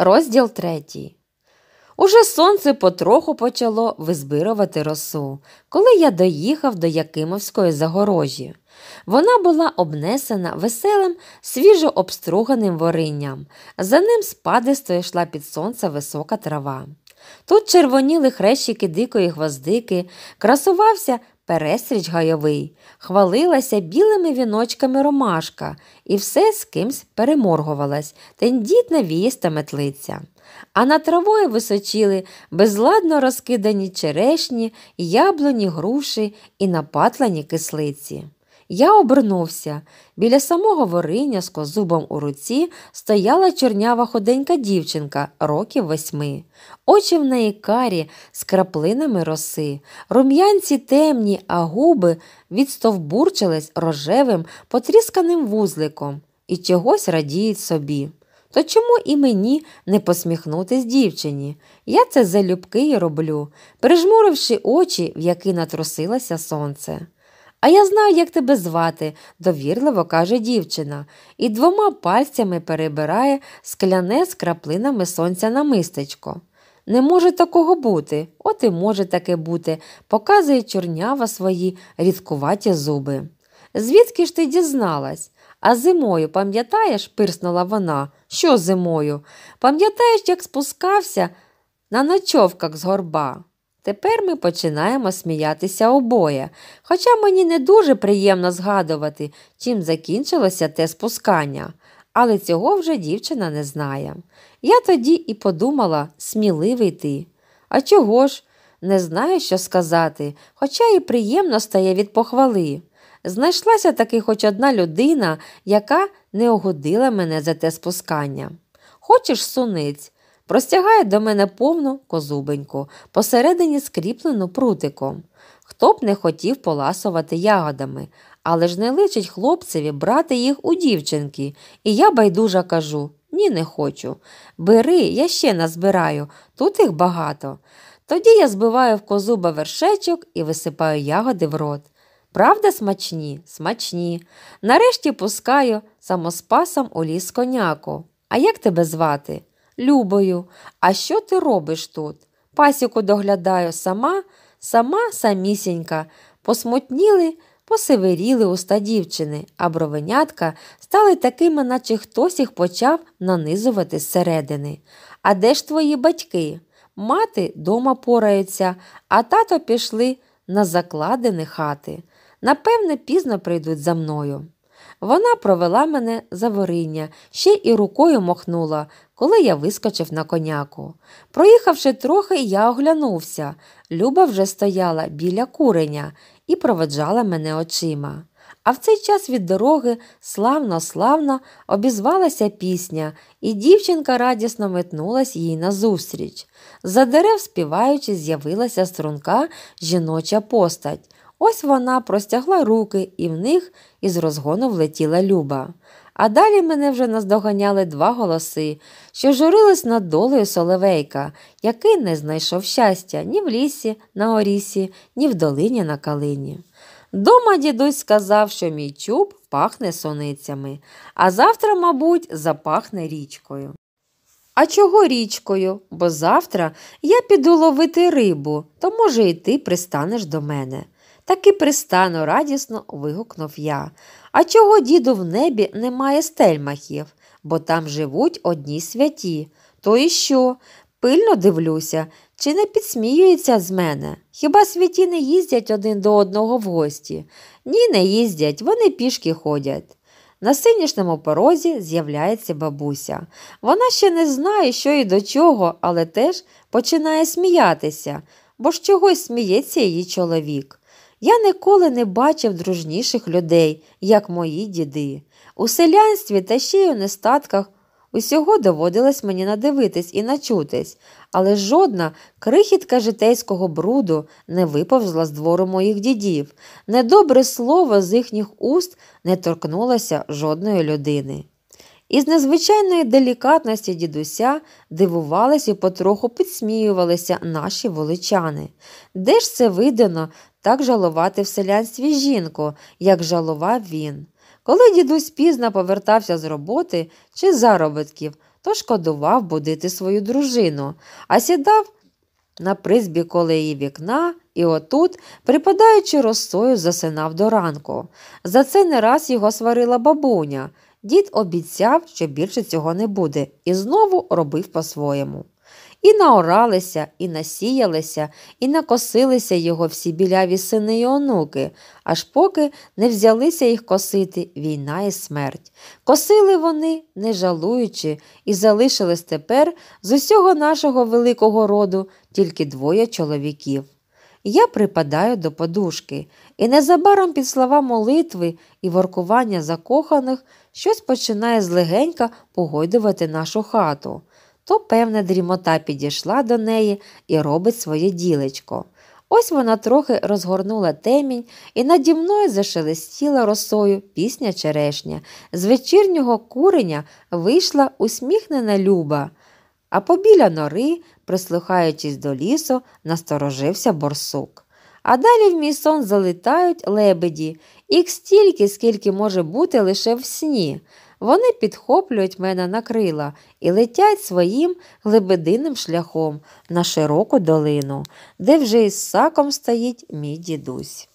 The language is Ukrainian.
Розділ третій. Уже сонце потроху почало визбирувати росу, коли я доїхав до Якимовської загорожі. Вона була обнесена веселим, свіжо обструганим воринням, за ним спадисто йшла під сонце висока трава. Тут червоніли хрещики дикої гвоздики, красувався Пересріч гайовий, хвалилася білими віночками ромашка і все з кимсь переморгувалась, тендітна вієста метлиця. А над травою височіли безладно розкидані черешні, яблуні груші і напатлані кислиці. Я обернувся. Біля самого вориння з козубом у руці стояла чорнява худенька дівчинка років восьми. Очі в неї карі з краплинами роси, рум'янці темні, а губи відстовбурчились рожевим, потрісканим вузликом і чогось радіють собі. То чому і мені не посміхнутись дівчині? Я це залюбки й роблю, прижмуривши очі, в які натрусилося сонце. А я знаю, як тебе звати, довірливо каже дівчина, і двома пальцями перебирає скляне з краплинами сонця на мистечко. Не може такого бути, от і може таке бути, показує чорнява свої рідкуваті зуби. Звідки ж ти дізналась? А зимою, пам'ятаєш, пирснула вона, що зимою? Пам'ятаєш, як спускався на ночовках з горба? Тепер ми починаємо сміятися обоє, хоча мені не дуже приємно згадувати, чим закінчилося те спускання, але цього вже дівчина не знає. Я тоді і подумала сміливий ти. А чого ж? Не знаю, що сказати, хоча і приємно стає від похвали. Знайшлася таки хоч одна людина, яка не огодила мене за те спускання. Хочеш сунець, простягає до мене повну козубеньку, посередині скріплену прутиком. Хто б не хотів поласувати ягодами, але ж не личить хлопцеві брати їх у дівчинки, і я байдужа кажу ні, не хочу. Бери, я ще назбираю, тут їх багато. Тоді я збиваю в козуба вершечок і висипаю ягоди в рот. Правда, смачні, смачні. Нарешті пускаю самоспасом у ліс коняку. А як тебе звати? Любою, а що ти робиш тут? Пасіку доглядаю сама, сама самісінька. Посмутніли, посивиріли уста дівчини, а бровенятка стали такими, наче хтось їх почав нанизувати зсередини. А де ж твої батьки? Мати дома порається, а тато пішли на закладини хати. Напевне, пізно прийдуть за мною. Вона провела мене за вориння, ще і рукою махнула, коли я вискочив на коняку. Проїхавши трохи, я оглянувся. Люба вже стояла біля куреня і проведжала мене очима. А в цей час від дороги славно славно обізвалася пісня, і дівчинка радісно метнулась їй назустріч. За дерев співаючи, з'явилася струнка жіноча постать. Ось вона простягла руки, і в них із розгону влетіла люба. А далі мене вже наздоганяли два голоси, що журились над долею Соловейка, який не знайшов щастя ні в лісі, на орісі, ні в долині на калині. Дома дідусь сказав, що мій чуб пахне соницями, а завтра, мабуть, запахне річкою. А чого річкою? Бо завтра я піду ловити рибу, то, може, і ти пристанеш до мене. Таки пристану, радісно вигукнув я. А чого, діду, в небі немає стельмахів, бо там живуть одні святі. То і що? Пильно дивлюся, чи не підсміюється з мене? Хіба святі не їздять один до одного в гості? Ні, не їздять, вони пішки ходять. На синішному порозі з'являється бабуся. Вона ще не знає, що і до чого, але теж починає сміятися, бо ж чогось сміється її чоловік. Я ніколи не бачив дружніших людей, як мої діди. У селянстві та ще й у нестатках усього доводилось мені надивитись і начутись, але жодна крихітка житейського бруду не виповзла з двору моїх дідів, недобре слово з їхніх уст не торкнулося жодної людини. Із незвичайної делікатності дідуся дивувались і потроху підсміювалися наші воличани. Де ж це видано так жалувати в селянстві жінку, як жалував він? Коли дідусь пізно повертався з роботи чи заробітків, то шкодував будити свою дружину, а сідав на призбі колеї вікна і отут, припадаючи розсою, засинав до ранку. За це не раз його сварила бабуня. Дід обіцяв, що більше цього не буде, і знову робив по-своєму. І наоралися, і насіялися, і накосилися його всі біляві сини й онуки, аж поки не взялися їх косити війна і смерть. Косили вони, не жалуючи, і залишились тепер з усього нашого великого роду тільки двоє чоловіків. Я припадаю до подушки, і незабаром під слова молитви і воркування закоханих щось починає злегенька погойдувати нашу хату. То певна дрімота підійшла до неї і робить своє ділечко. Ось вона трохи розгорнула темінь і наді мною зашелестіла росою пісня черешня. З вечірнього куреня вийшла усміхнена люба, а побіля нори прислухаючись до лісу, насторожився борсук. А далі в мій сон залітають лебеді, їх стільки, скільки може бути лише в сні. Вони підхоплюють мене на крила і летять своїм глибединним шляхом на широку долину, де вже із саком стоїть мій дідусь.